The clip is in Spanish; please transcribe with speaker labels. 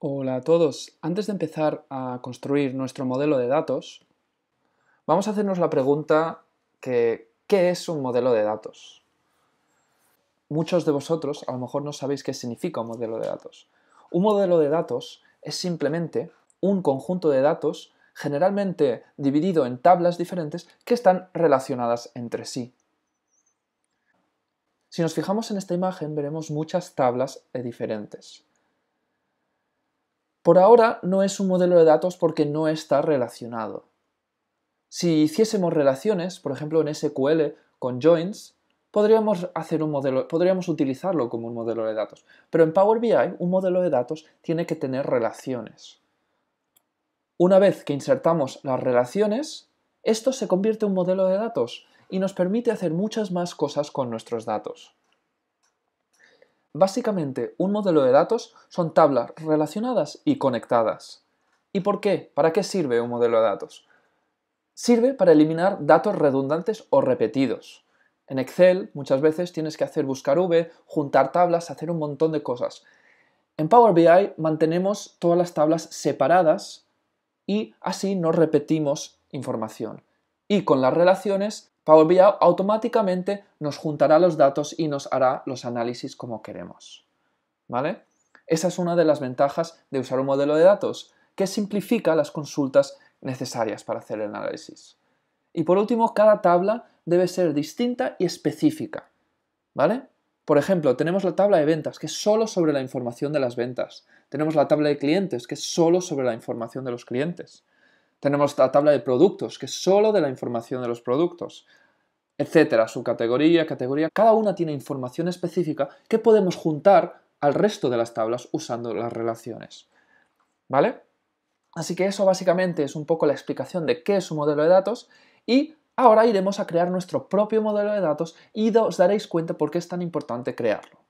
Speaker 1: Hola a todos. Antes de empezar a construir nuestro modelo de datos, vamos a hacernos la pregunta que ¿qué es un modelo de datos? Muchos de vosotros a lo mejor no sabéis qué significa un modelo de datos. Un modelo de datos es simplemente un conjunto de datos generalmente dividido en tablas diferentes que están relacionadas entre sí. Si nos fijamos en esta imagen veremos muchas tablas diferentes. Por ahora no es un modelo de datos porque no está relacionado. Si hiciésemos relaciones, por ejemplo en SQL con joins, podríamos, hacer un modelo, podríamos utilizarlo como un modelo de datos. Pero en Power BI un modelo de datos tiene que tener relaciones. Una vez que insertamos las relaciones, esto se convierte en un modelo de datos y nos permite hacer muchas más cosas con nuestros datos. Básicamente, un modelo de datos son tablas relacionadas y conectadas. ¿Y por qué? ¿Para qué sirve un modelo de datos? Sirve para eliminar datos redundantes o repetidos. En Excel muchas veces tienes que hacer buscar V, juntar tablas, hacer un montón de cosas. En Power BI mantenemos todas las tablas separadas y así no repetimos información. Y con las relaciones Power BI automáticamente nos juntará los datos y nos hará los análisis como queremos. ¿Vale? Esa es una de las ventajas de usar un modelo de datos, que simplifica las consultas necesarias para hacer el análisis. Y por último, cada tabla debe ser distinta y específica. ¿Vale? Por ejemplo, tenemos la tabla de ventas, que es solo sobre la información de las ventas. Tenemos la tabla de clientes, que es solo sobre la información de los clientes. Tenemos la tabla de productos, que es solo de la información de los productos, etcétera, subcategoría, categoría. Cada una tiene información específica que podemos juntar al resto de las tablas usando las relaciones. ¿Vale? Así que eso básicamente es un poco la explicación de qué es un modelo de datos y ahora iremos a crear nuestro propio modelo de datos y os daréis cuenta por qué es tan importante crearlo.